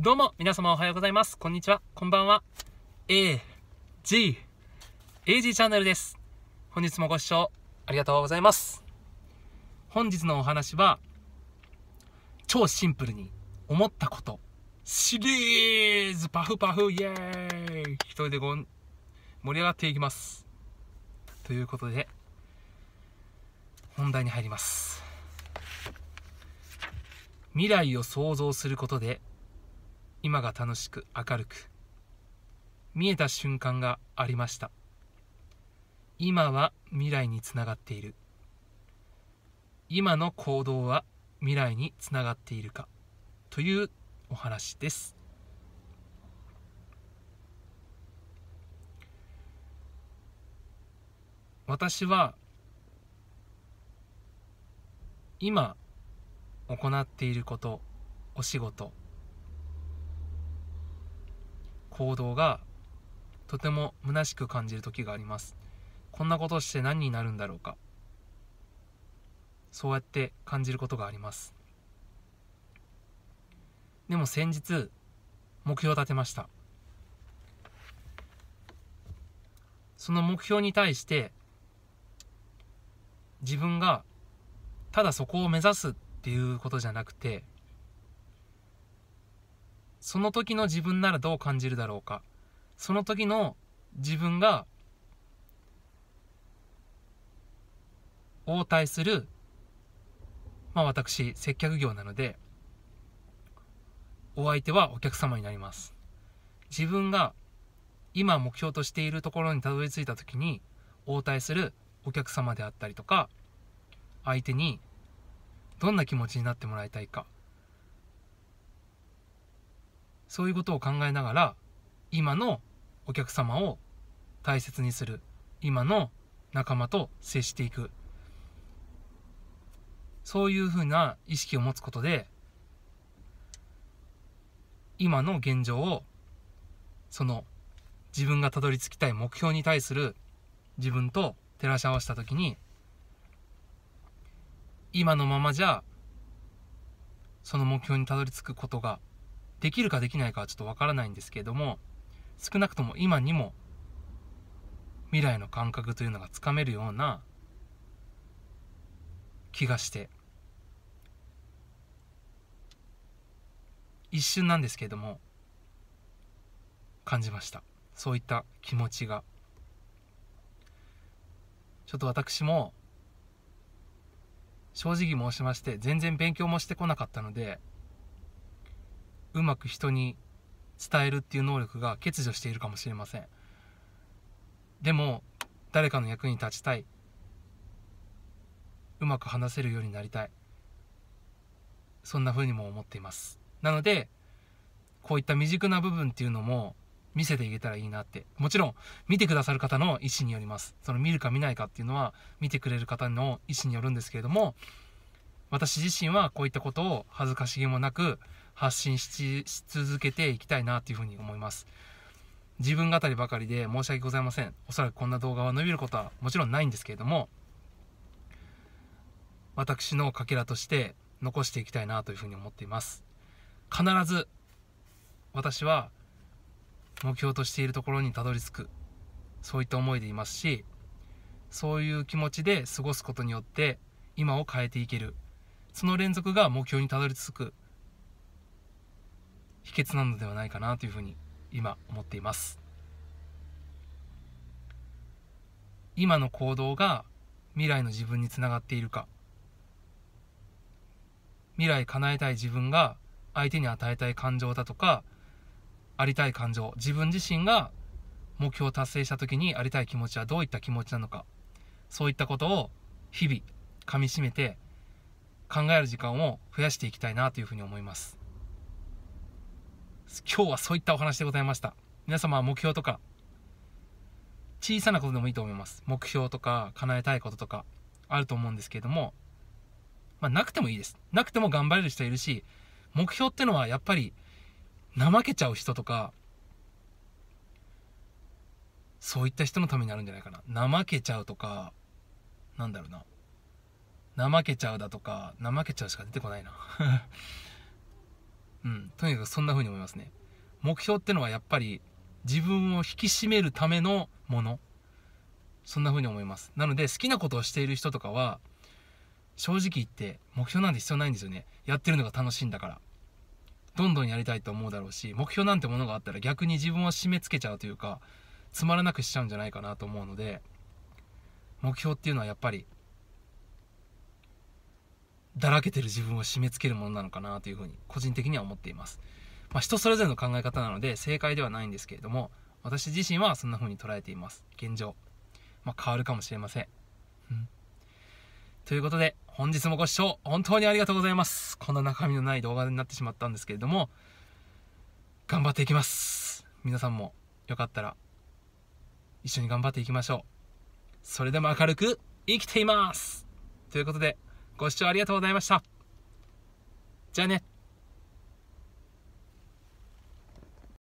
どうも、皆様おはようございます。こんにちは、こんばんは。A, G, AG チャンネルです。本日もご視聴ありがとうございます。本日のお話は、超シンプルに思ったことシリーズパフパフイエーイ一人でごん盛り上がっていきます。ということで、本題に入ります。未来を想像することで今が楽しく明るく見えた瞬間がありました今は未来につながっている今の行動は未来につながっているかというお話です私は今行っていることお仕事行動がとても虚しく感じる時がありますこんなことして何になるんだろうかそうやって感じることがありますでも先日目標を立てましたその目標に対して自分がただそこを目指すっていうことじゃなくてその時の自分ならどう感じるだろうかその時の自分が応対する、まあ、私接客業なのでお相手はお客様になります自分が今目標としているところにたどり着いた時に応対するお客様であったりとか相手にどんな気持ちになってもらいたいかそういうことを考えながら今のお客様を大切にする今の仲間と接していくそういうふうな意識を持つことで今の現状をその自分がたどり着きたい目標に対する自分と照らし合わせたときに今のままじゃその目標にたどり着くことができるかできないかはちょっとわからないんですけれども少なくとも今にも未来の感覚というのがつかめるような気がして一瞬なんですけれども感じましたそういった気持ちがちょっと私も正直申しまして全然勉強もしてこなかったのでうまく人に伝えるっていう能力が欠如しているかもしれませんでも誰かの役に立ちたいうまく話せるようになりたいそんな風にも思っていますなのでこういった未熟な部分っていうのも見せていけたらいいなってもちろん見てくださる方の意思によりますその見るか見ないかっていうのは見てくれる方の意思によるんですけれども私自身はこういったことを恥ずかしげもなく発信し続けていきたいなというふうに思います。自分語りばかりで申し訳ございません。おそらくこんな動画は伸びることはもちろんないんですけれども、私のかけらとして残していきたいなというふうに思っています。必ず私は目標としているところにたどり着く。そういった思いでいますし、そういう気持ちで過ごすことによって今を変えていける。その連続が目標にたどり着く秘訣なのではないかなというふうに今思っています今の行動が未来の自分につながっているか未来叶えたい自分が相手に与えたい感情だとかありたい感情自分自身が目標を達成した時にありたい気持ちはどういった気持ちなのかそういったことを日々かみしめて考える時間を増やしていきたいなというふうに思います今日はそういったお話でございました皆様は目標とか小さなことでもいいと思います目標とか叶えたいこととかあると思うんですけれども、まあ、なくてもいいですなくても頑張れる人いるし目標ってのはやっぱり怠けちゃう人とかそういった人のためになるんじゃないかな怠けちゃうとかなんだろうな怠けちゃうだとか怠けちゃうしか出てこないなうん、とにかくそんな風に思いますね目標ってのはやっぱり自分を引き締めるためのものそんな風に思いますなので好きなことをしている人とかは正直言って目標なんて必要ないんですよねやってるのが楽しいんだからどんどんやりたいと思うだろうし目標なんてものがあったら逆に自分を締め付けちゃうというかつまらなくしちゃうんじゃないかなと思うので目標っていうのはやっぱりだらけてる自分を締め付けるものなのかなというふうに個人的には思っています、まあ、人それぞれの考え方なので正解ではないんですけれども私自身はそんな風に捉えています現状、まあ、変わるかもしれません、うん、ということで本日もご視聴本当にありがとうございますこんな中身のない動画になってしまったんですけれども頑張っていきます皆さんもよかったら一緒に頑張っていきましょうそれでも明るく生きていますということでご視聴ありがとうございました。じゃあね。